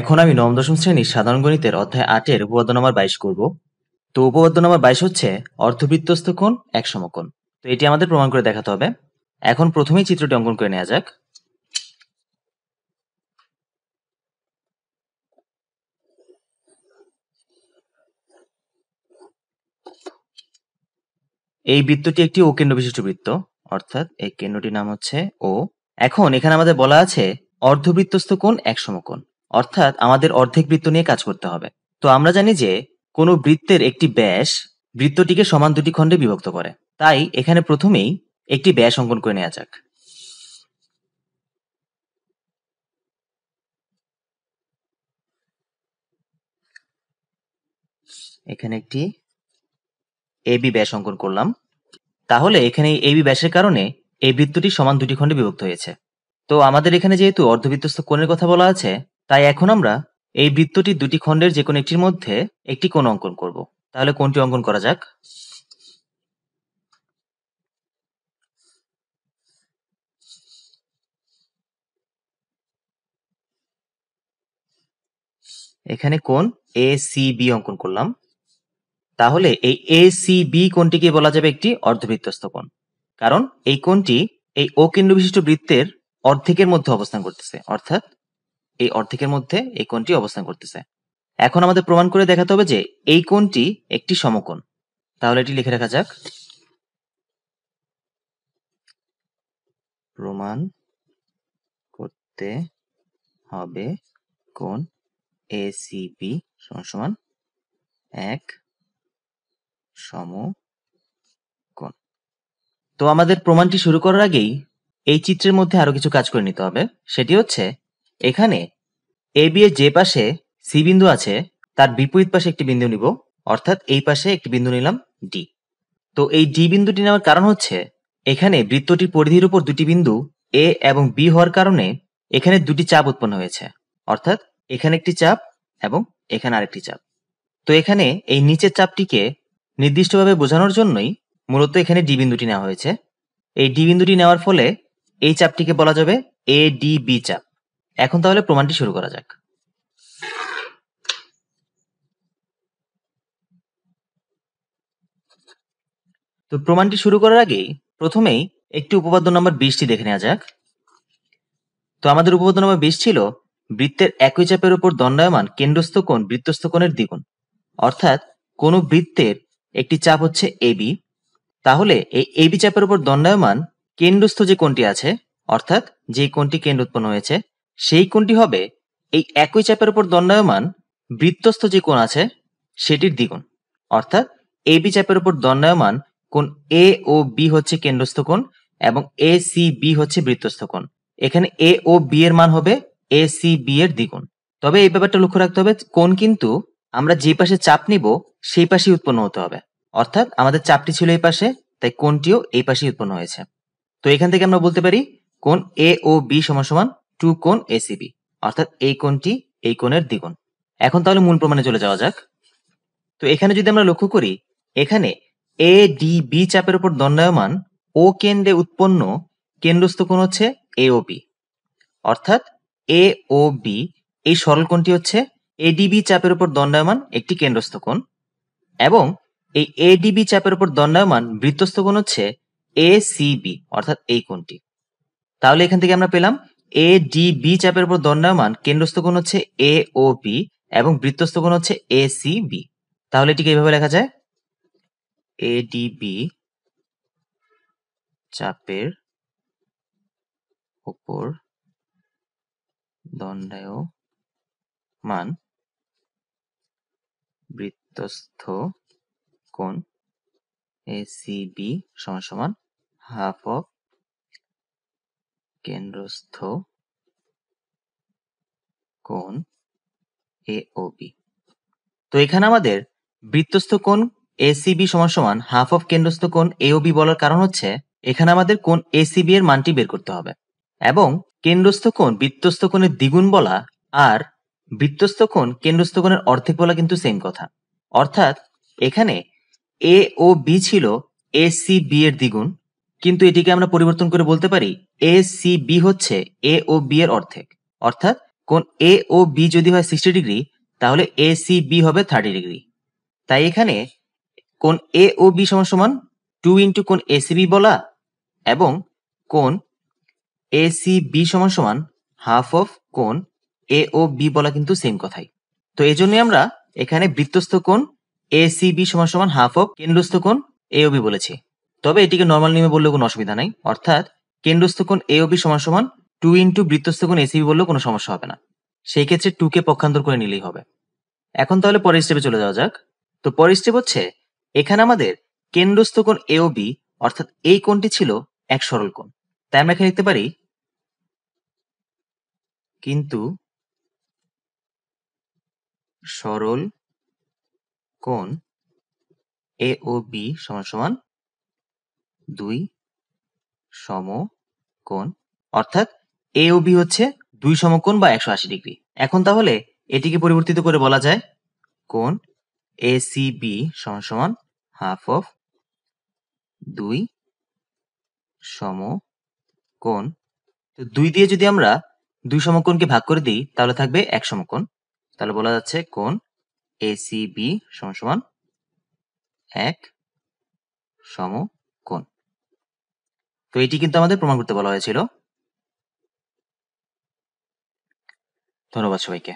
এখন আমি নবম দশম শ্রেণীর সাধারণ গণিতের অধ্যায় আটের উপপাদ্য নম্বর বাইশ করব তো উপপাদ্য নম্বর বাইশ হচ্ছে অর্ধবৃত্তস্থ কোণ এক সমকোণ তো এটি আমাদের প্রমাণ করে দেখাতে হবে এখন প্রথমেই চিত্রটি অঙ্কন করে নেওয়া যাক এই বৃত্তটি একটি ও কেন্দ্র বিশিষ্ট বৃত্ত অর্থাৎ এই কেন্দ্রটির নাম হচ্ছে ও এখন এখানে আমাদের বলা আছে অর্ধবৃত্তস্থ কোণ এক সমকোণ অর্থাৎ আমাদের অর্ধেক বৃত্ত নিয়ে কাজ করতে হবে তো আমরা জানি যে কোনো বৃত্তের একটি ব্যাস বৃত্তটিকে সমান দুটি খণ্ডে বিভক্ত করে তাই এখানে প্রথমেই একটি ব্যাস অঙ্কন করে নেওয়া যাক এখানে একটি এবি ব্যাস অঙ্কন করলাম তাহলে এখানে এবি ব্যাসের কারণে এই বৃত্তটি সমান দুটি খণ্ডে বিভক্ত হয়েছে তো আমাদের এখানে যেহেতু অর্ধবৃত্তস্থ কোণের কথা বলা আছে তাই এখন আমরা এই বৃত্তটি দুটি খণ্ডের যে কোনো একটির মধ্যে একটি কোণ অঙ্কন করব তাহলে কোনটি অঙ্কন করা যাক এখানে কোন এ সি বি অঙ্কন করলাম তাহলে এই এ সি বি কোনটিকে বলা যাবে একটি অর্ধবৃত্তস্থ কোণ কারণ এই কোণটি এই কেন্দ্র বিশিষ্ট বৃত্তের অর্ধেকের মধ্যে অবস্থান করতেছে অর্থাৎ এই অর্ধেকের মধ্যে এই কোণটি অবস্থান করতেছে এখন আমাদের প্রমাণ করে দেখাতে হবে যে এই কোণটি একটি সমকোণ তাহলে এটি লিখে রাখা যাক প্রমাণ করতে হবে কোন এসিপি সমান সমান এক কোন তো আমাদের প্রমাণটি শুরু করার আগেই এই চিত্রের মধ্যে আরো কিছু কাজ করে নিতে হবে সেটি হচ্ছে এখানে এ বি এর যে পাশে সি বিন্দু আছে তার বিপরীত পাশে একটি বিন্দু নিব অর্থাৎ এই পাশে একটি বিন্দু নিলাম ডি তো এই ডি বিন্দুটি নেওয়ার কারণ হচ্ছে এখানে বৃত্তটির পরিধির উপর দুটি বিন্দু এ এবং বি হওয়ার কারণে এখানে দুটি চাপ উৎপন্ন হয়েছে অর্থাৎ এখানে একটি চাপ এবং এখানে আরেকটি চাপ তো এখানে এই নিচের চাপটিকে নির্দিষ্টভাবে বোঝানোর জন্যই মূলত এখানে ডি বিন্দুটি নেওয়া হয়েছে এই ডি বিন্দুটি নেওয়ার ফলে এই চাপটিকে বলা যাবে এ ডি বি চাপ এখন তাহলে প্রমাণটি শুরু করা যাক তো প্রমাণটি শুরু করার আগেই প্রথমেই একটি উপপাদ্য নম্বর বিশটি দেখে নেওয়া যাক তো আমাদের উপপাদ্য নম্বর বিশ ছিল বৃত্তের একই চাপের উপর দণ্ডায়মান কেন্দ্রস্থ কোণ বৃত্তস্থ কোণের দ্বিগুণ অর্থাৎ কোন বৃত্তের একটি চাপ হচ্ছে এবি তাহলে এই এবি চাপের উপর দণ্ডায়মান কেন্দ্রস্থ যে কোণটি আছে অর্থাৎ যে কোণটি কেন্দ্র উৎপন্ন হয়েছে সেই কোণটি হবে এই একই চাপের উপর দণ্ডায়মান বৃত্তস্থ যে কোণ আছে সেটির দ্বিগুণ অর্থাৎ এ বি চাপের উপর দণ্ডায়মান কোণ এ ও বি হচ্ছে কেন্দ্রস্থ কোণ এবং এ সি বি হচ্ছে বৃত্তস্থ কোণ এখানে এ ও বি এর মান হবে এ সি বি এর দ্বিগুণ তবে এই ব্যাপারটা লক্ষ্য রাখতে হবে কোন কিন্তু আমরা যে পাশে চাপ নিব সেই পাশেই উৎপন্ন হতে হবে অর্থাৎ আমাদের চাপটি ছিল এই পাশে তাই কোনটিও এই পাশেই উৎপন্ন হয়েছে তো এখান থেকে আমরা বলতে পারি কোন এ ও বি সমান সমান টু কোণ এসিবি অর্থাৎ এই কোণটি এই কোণের দ্বিগুণ এখন তাহলে মূল প্রমাণে চলে যাওয়া যাক তো এখানে যদি আমরা লক্ষ্য করি এখানে এ ডি বি চাপের উপর দণ্ডায়মান ও কেন্দ্রে উৎপন্ন কেন্দ্রস্থ কোণ হচ্ছে এ ও বি অর্থাৎ এ ও বি এই সরল কোণটি হচ্ছে এডিবি চাপের উপর দণ্ডায়মান একটি কেন্দ্রস্থ কোণ এবং এই এডিবি চাপের উপর দণ্ডায়মান বৃত্তস্থ কোণ হচ্ছে এ সি বি অর্থাৎ এই কোণটি তাহলে এখান থেকে আমরা পেলাম এ ডি বি চাপের উপর দণ্ডায়মান কেন্দ্রস্থ কোণ হচ্ছে এ ও পি এবং বৃত্তস্থ কোণ হচ্ছে এ সি বি তাহলে এটিকে এইভাবে লেখা যায় এ ডি বি চাপের উপর দণ্ডায় মান বৃত্তস্থ কোণ এ সি বি সমান সমান হাফ অফ কেন্দ্রস্থ কোণ এ ও বি তো এখানে আমাদের বৃত্তস্থ কোণ বি সমান সমান হাফ অফ কেন্দ্রস্থ কোণ এ ও বি বলার কারণ হচ্ছে এখানে আমাদের সি বি এর মানটি বের করতে হবে এবং কেন্দ্রস্থ কোণ বৃত্তস্থ কোণের দ্বিগুণ বলা আর বৃত্তস্থ কোণ কেন্দ্রস্থ কোণের অর্ধেক বলা কিন্তু সেম কথা অর্থাৎ এখানে এ ও বি ছিল বি এর দ্বিগুণ কিন্তু এটিকে আমরা পরিবর্তন করে বলতে পারি এ সি বি হচ্ছে এ ও বি এর অর্ধেক অর্থাৎ কোন এ ও বি যদি হয় সিক্সটি ডিগ্রি তাহলে এ সি বি হবে থার্টি ডিগ্রি তাই এখানে কোন এ ও বি সমান সমান টু ইন্টু কোন এ সি বি বলা এবং কোন এ সি বি সমান সমান হাফ অফ কোন এ ও বি বলা কিন্তু সেম কথাই তো এই জন্যই আমরা এখানে বৃত্তস্থ কোণ এ সি বি সমান সমান হাফ অফ কেন্দ্রস্থ কোণ এ ও বি বলেছি তবে এটিকে নর্মাল নিয়মে বললে কোনো অসুবিধা নাই অর্থাৎ কেন্দ্রস্থ কোণ এ বি সমান সমান টু ইন্টু বৃত্তস্থ কোণ এসিবি বললেও কোনো সমস্যা হবে না সেই ক্ষেত্রে টু কে পক্ষান্তর করে নিলেই হবে এখন তাহলে পরের স্টেপে চলে যাওয়া যাক তো পরের স্টেপ হচ্ছে এখানে আমাদের কেন্দ্রস্থ কোণ এ বি অর্থাৎ এই কোণটি ছিল এক সরল কোণ তাই আমরা এখানে লিখতে পারি কিন্তু সরল কোণ এ ও বি সমান সমান দুই সমকোণ অর্থাৎ এ ও বি হচ্ছে দুই সমকোণ বা একশো আশি ডিগ্রি এখন তাহলে এটিকে পরিবর্তিত করে বলা যায় কোণ এ সি বি সমান সমান হাফ অফ দুই সমকোণ তো দুই দিয়ে যদি আমরা দুই সমকোণকে ভাগ করে দিই তাহলে থাকবে এক সমকোণ তাহলে বলা যাচ্ছে কোণ এ সি বি সমান সমান এক সমকোণ তো এটি কিন্তু আমাদের প্রমাণ করতে বলা হয়েছিল ধন্যবাদ সবাইকে